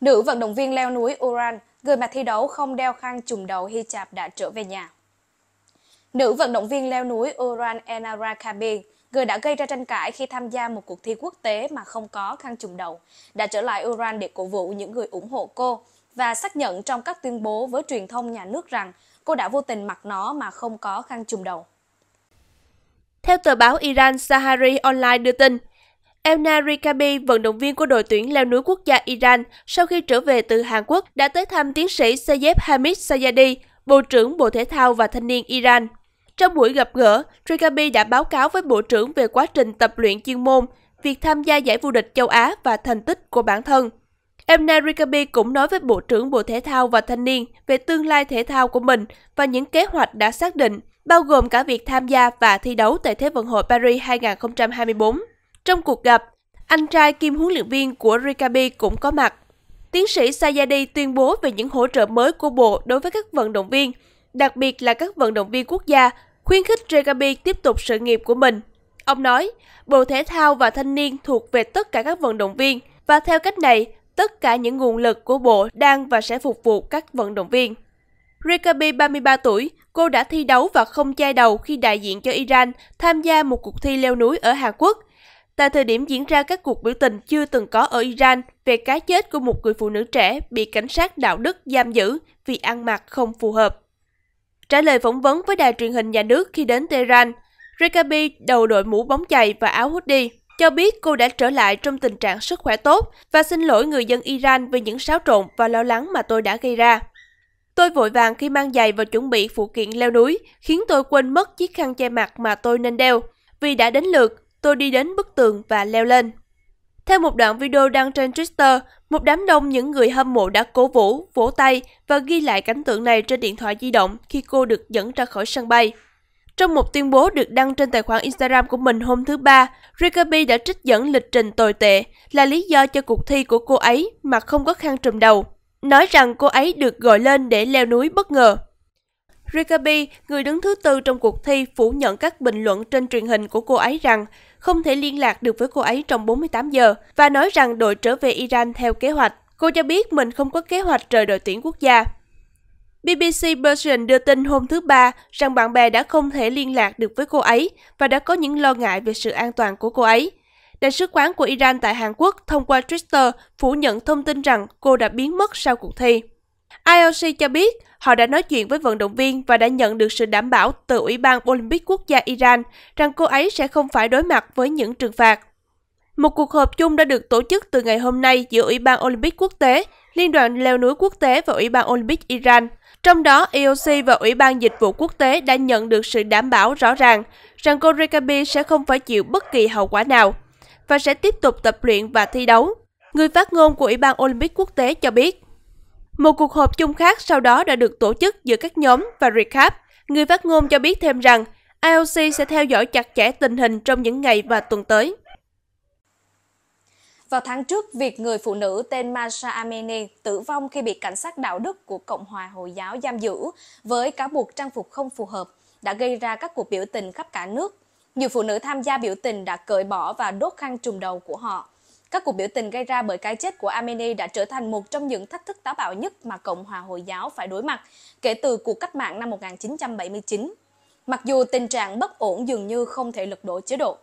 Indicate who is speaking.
Speaker 1: Nữ vận động viên leo núi Uran, người mà thi đấu không đeo khăn trùm đầu hijab đã trở về nhà. Nữ vận động viên leo núi Uran Enara Kabi, người đã gây ra tranh cãi khi tham gia một cuộc thi quốc tế mà không có khăn trùm đầu, đã trở lại Uran để cổ vũ những người ủng hộ cô và xác nhận trong các tuyên bố với truyền thông nhà nước rằng cô đã vô tình mặc nó mà không có khăn trùm đầu.
Speaker 2: Theo tờ báo Iran Sahari Online đưa tin, Elna Rikabi, vận động viên của đội tuyển leo núi quốc gia Iran, sau khi trở về từ Hàn Quốc đã tới thăm tiến sĩ Sayeb Hamid Sayadi, Bộ trưởng Bộ Thể thao và Thanh niên Iran. Trong buổi gặp gỡ, Rikabi đã báo cáo với Bộ trưởng về quá trình tập luyện chuyên môn, việc tham gia giải vô địch châu Á và thành tích của bản thân. Emna Rikabi cũng nói với Bộ trưởng Bộ Thể thao và Thanh niên về tương lai thể thao của mình và những kế hoạch đã xác định, bao gồm cả việc tham gia và thi đấu tại Thế vận hội Paris 2024. Trong cuộc gặp, anh trai kim huấn luyện viên của Rikabi cũng có mặt. Tiến sĩ Sayadi tuyên bố về những hỗ trợ mới của Bộ đối với các vận động viên, đặc biệt là các vận động viên quốc gia, khuyến khích Rikabi tiếp tục sự nghiệp của mình. Ông nói, Bộ Thể thao và Thanh niên thuộc về tất cả các vận động viên và theo cách này, tất cả những nguồn lực của Bộ đang và sẽ phục vụ các vận động viên. Rikabi 33 tuổi, cô đã thi đấu và không chai đầu khi đại diện cho Iran tham gia một cuộc thi leo núi ở Hàn Quốc – tại thời điểm diễn ra các cuộc biểu tình chưa từng có ở Iran về cái chết của một người phụ nữ trẻ bị cảnh sát đạo đức giam giữ vì ăn mặc không phù hợp. Trả lời phỏng vấn với đài truyền hình nhà nước khi đến Tehran, Rekabi đầu đội mũ bóng chày và áo hoodie cho biết cô đã trở lại trong tình trạng sức khỏe tốt và xin lỗi người dân Iran về những xáo trộn và lo lắng mà tôi đã gây ra. Tôi vội vàng khi mang giày và chuẩn bị phụ kiện leo núi, khiến tôi quên mất chiếc khăn che mặt mà tôi nên đeo. Vì đã đến lượt, tôi đi đến bức tường và leo lên. Theo một đoạn video đăng trên Twitter, một đám đông những người hâm mộ đã cố vũ, vỗ tay và ghi lại cảnh tượng này trên điện thoại di động khi cô được dẫn ra khỏi sân bay. Trong một tuyên bố được đăng trên tài khoản Instagram của mình hôm thứ Ba, Rikabi đã trích dẫn lịch trình tồi tệ là lý do cho cuộc thi của cô ấy mà không có khăn trùm đầu, nói rằng cô ấy được gọi lên để leo núi bất ngờ. Rikabi, người đứng thứ tư trong cuộc thi, phủ nhận các bình luận trên truyền hình của cô ấy rằng không thể liên lạc được với cô ấy trong 48 giờ và nói rằng đội trở về Iran theo kế hoạch. Cô cho biết mình không có kế hoạch rời đội tuyển quốc gia. BBC Persian đưa tin hôm thứ Ba rằng bạn bè đã không thể liên lạc được với cô ấy và đã có những lo ngại về sự an toàn của cô ấy. Đại sứ quán của Iran tại Hàn Quốc thông qua Twitter phủ nhận thông tin rằng cô đã biến mất sau cuộc thi. IOC cho biết họ đã nói chuyện với vận động viên và đã nhận được sự đảm bảo từ Ủy ban Olympic Quốc gia Iran rằng cô ấy sẽ không phải đối mặt với những trừng phạt. Một cuộc họp chung đã được tổ chức từ ngày hôm nay giữa Ủy ban Olympic Quốc tế, Liên đoàn leo núi quốc tế và Ủy ban Olympic Iran. Trong đó, IOC và Ủy ban Dịch vụ Quốc tế đã nhận được sự đảm bảo rõ ràng rằng cô Rekabi sẽ không phải chịu bất kỳ hậu quả nào và sẽ tiếp tục tập luyện và thi đấu. Người phát ngôn của Ủy ban Olympic Quốc tế cho biết. Một cuộc họp chung khác sau đó đã được tổ chức giữa các nhóm và recap. Người phát ngôn cho biết thêm rằng IOC sẽ theo dõi chặt chẽ tình hình trong những ngày và tuần tới.
Speaker 1: Vào tháng trước, việc người phụ nữ tên Masha Amini tử vong khi bị cảnh sát đạo đức của Cộng hòa Hồi giáo giam giữ với cáo buộc trang phục không phù hợp đã gây ra các cuộc biểu tình khắp cả nước. Nhiều phụ nữ tham gia biểu tình đã cởi bỏ và đốt khăn trùm đầu của họ các cuộc biểu tình gây ra bởi cái chết của Amini đã trở thành một trong những thách thức táo bạo nhất mà Cộng hòa Hồi giáo phải đối mặt kể từ cuộc cách mạng năm 1979. Mặc dù tình trạng bất ổn dường như không thể lật đổ chế độ,